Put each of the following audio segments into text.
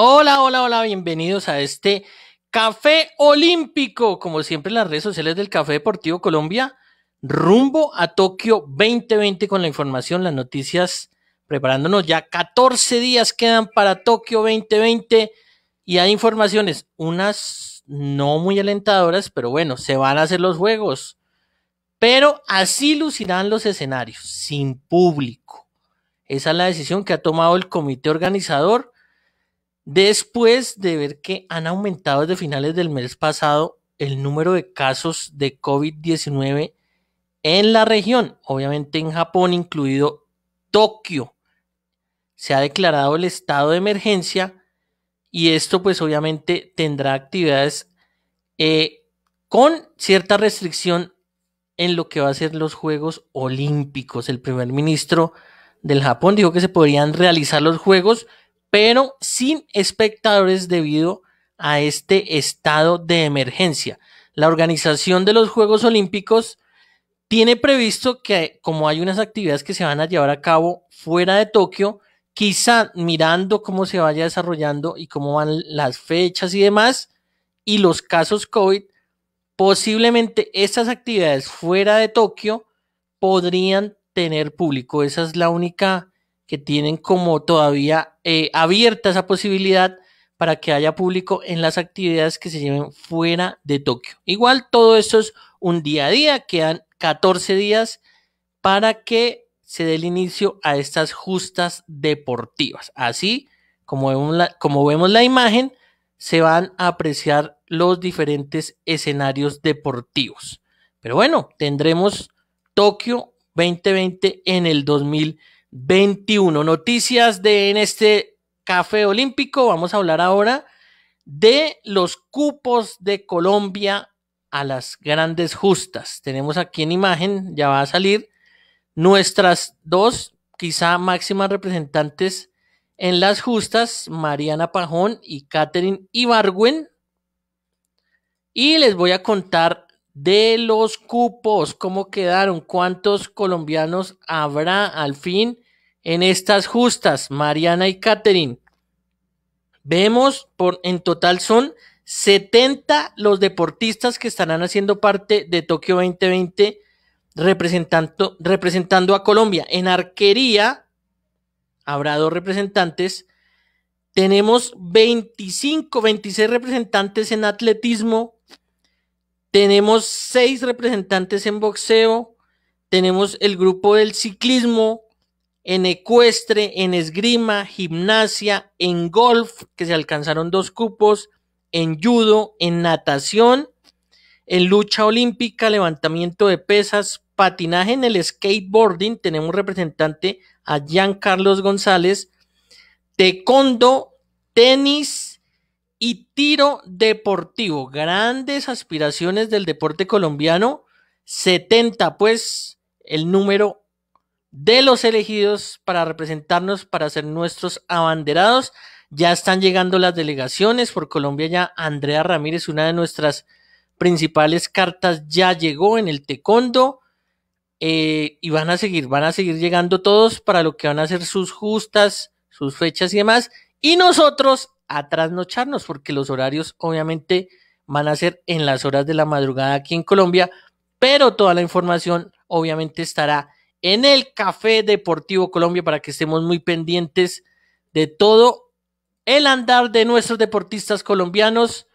Hola, hola, hola, bienvenidos a este Café Olímpico. Como siempre, en las redes sociales del Café Deportivo Colombia, rumbo a Tokio 2020 con la información, las noticias, preparándonos ya 14 días quedan para Tokio 2020 y hay informaciones, unas no muy alentadoras, pero bueno, se van a hacer los juegos. Pero así lucirán los escenarios, sin público. Esa es la decisión que ha tomado el comité organizador después de ver que han aumentado desde finales del mes pasado el número de casos de COVID-19 en la región, obviamente en Japón, incluido Tokio. Se ha declarado el estado de emergencia y esto pues obviamente tendrá actividades eh, con cierta restricción en lo que va a ser los Juegos Olímpicos. El primer ministro del Japón dijo que se podrían realizar los Juegos, pero sin espectadores debido a este estado de emergencia. La organización de los Juegos Olímpicos tiene previsto que como hay unas actividades que se van a llevar a cabo fuera de Tokio, quizá mirando cómo se vaya desarrollando y cómo van las fechas y demás, y los casos COVID, posiblemente estas actividades fuera de Tokio podrían tener público. Esa es la única que tienen como todavía eh, abierta esa posibilidad para que haya público en las actividades que se lleven fuera de Tokio. Igual todo esto es un día a día, quedan 14 días para que se dé el inicio a estas justas deportivas. Así como como vemos la imagen, se van a apreciar los diferentes escenarios deportivos. Pero bueno, tendremos Tokio 2020 en el 2020. 21. Noticias de en este Café Olímpico. Vamos a hablar ahora de los cupos de Colombia a las grandes justas. Tenemos aquí en imagen, ya va a salir, nuestras dos quizá máximas representantes en las justas, Mariana Pajón y Catherine Ibargüen. Y les voy a contar de los cupos, cómo quedaron, cuántos colombianos habrá al fin en estas justas, Mariana y Catherine. Vemos, por, en total son 70 los deportistas que estarán haciendo parte de Tokio 2020 representando, representando a Colombia. En arquería habrá dos representantes. Tenemos 25, 26 representantes en atletismo, tenemos seis representantes en boxeo. Tenemos el grupo del ciclismo, en ecuestre, en esgrima, gimnasia, en golf, que se alcanzaron dos cupos, en judo, en natación, en lucha olímpica, levantamiento de pesas, patinaje en el skateboarding, tenemos representante a Jean Carlos González, taekwondo, tenis, y tiro deportivo. Grandes aspiraciones del deporte colombiano. 70, pues, el número de los elegidos para representarnos, para ser nuestros abanderados. Ya están llegando las delegaciones por Colombia. Ya Andrea Ramírez, una de nuestras principales cartas, ya llegó en el Tecondo. Eh, y van a seguir, van a seguir llegando todos para lo que van a ser sus justas, sus fechas y demás. Y nosotros a trasnocharnos porque los horarios obviamente van a ser en las horas de la madrugada aquí en Colombia, pero toda la información obviamente estará en el Café Deportivo Colombia para que estemos muy pendientes de todo el andar de nuestros deportistas colombianos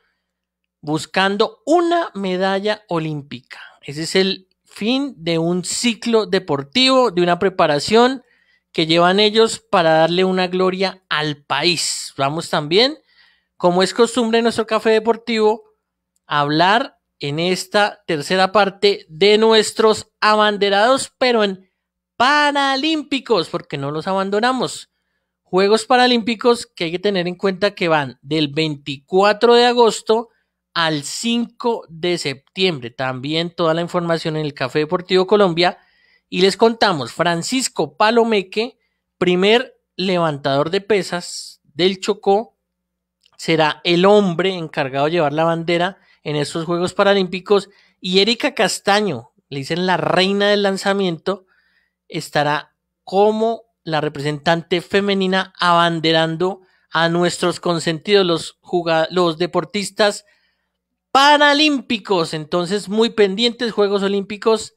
buscando una medalla olímpica. Ese es el fin de un ciclo deportivo, de una preparación que llevan ellos para darle una gloria al país. Vamos también, como es costumbre en nuestro café deportivo, a hablar en esta tercera parte de nuestros abanderados, pero en Paralímpicos, porque no los abandonamos. Juegos Paralímpicos que hay que tener en cuenta que van del 24 de agosto al 5 de septiembre. También toda la información en el Café Deportivo Colombia y les contamos, Francisco Palomeque, primer levantador de pesas del Chocó, será el hombre encargado de llevar la bandera en estos Juegos Paralímpicos. Y Erika Castaño, le dicen la reina del lanzamiento, estará como la representante femenina abanderando a nuestros consentidos, los, los deportistas paralímpicos. Entonces, muy pendientes, Juegos Olímpicos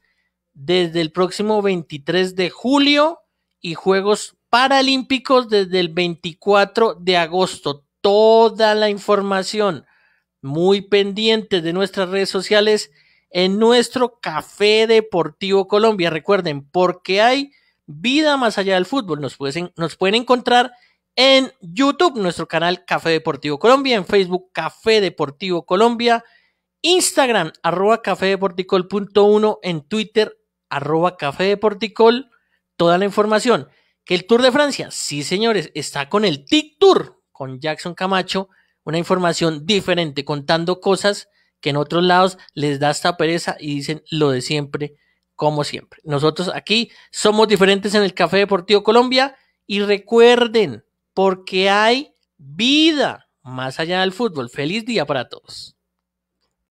desde el próximo 23 de julio y Juegos Paralímpicos desde el 24 de agosto. Toda la información muy pendiente de nuestras redes sociales en nuestro Café Deportivo Colombia. Recuerden, porque hay vida más allá del fútbol. Nos pueden, nos pueden encontrar en YouTube, nuestro canal Café Deportivo Colombia, en Facebook Café Deportivo Colombia, Instagram arroba café uno, en Twitter arroba café Deporticol toda la información. Que el Tour de Francia, sí señores, está con el TIC Tour, con Jackson Camacho, una información diferente, contando cosas que en otros lados les da esta pereza y dicen lo de siempre, como siempre. Nosotros aquí somos diferentes en el Café Deportivo Colombia y recuerden, porque hay vida más allá del fútbol. Feliz día para todos.